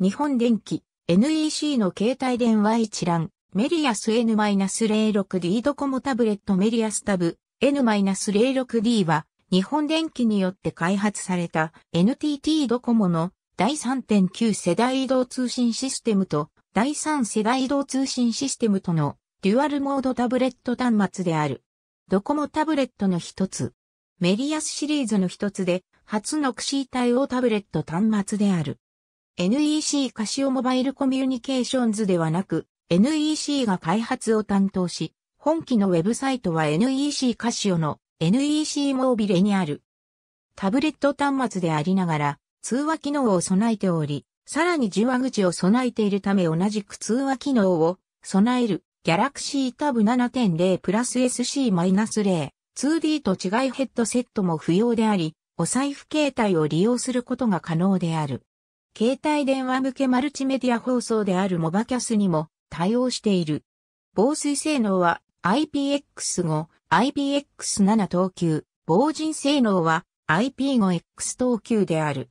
日本電機、NEC の携帯電話一覧、メリアス N-06D ドコモタブレットメリアスタブ N-06D は日本電機によって開発された NTT ドコモの第3.9世代移動通信システムと第3世代移動通信システムとのデュアルモードタブレット端末である。ドコモタブレットの一つ。メリアスシリーズの一つで初のクシー対応タブレット端末である。NEC カシオモバイルコミュニケーションズではなく、NEC が開発を担当し、本機のウェブサイトは NEC カシオの NEC モービレにある。タブレット端末でありながら、通話機能を備えており、さらに受話口を備えているため同じく通話機能を備える Galaxy Tab 7.0 Plus SC-0 2D と違いヘッドセットも不要であり、お財布形態を利用することが可能である。携帯電話向けマルチメディア放送であるモバキャスにも対応している。防水性能は IPX5、IPX7 等級、防塵性能は IP5X 等級である。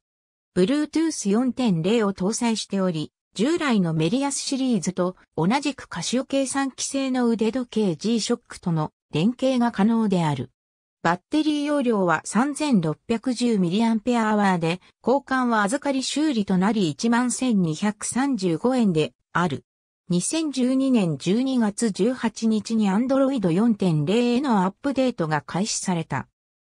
Bluetooth 4.0を搭載しており、従来のメリアスシリーズと同じくカシオ計算機製の腕時計 G-SHOCK との連携が可能である。バッテリー容量は 3610mAh で、交換は預かり修理となり11,235円である。2012年12月18日に Android 4.0へのアップデートが開始された。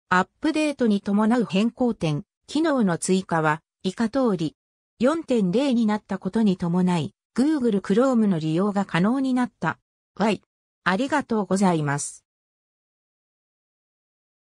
アップデートに伴う変更点、機能の追加は以下通り。4.0になったことに伴い、Google Chrome の利用が可能になった。はい。ありがとうございます。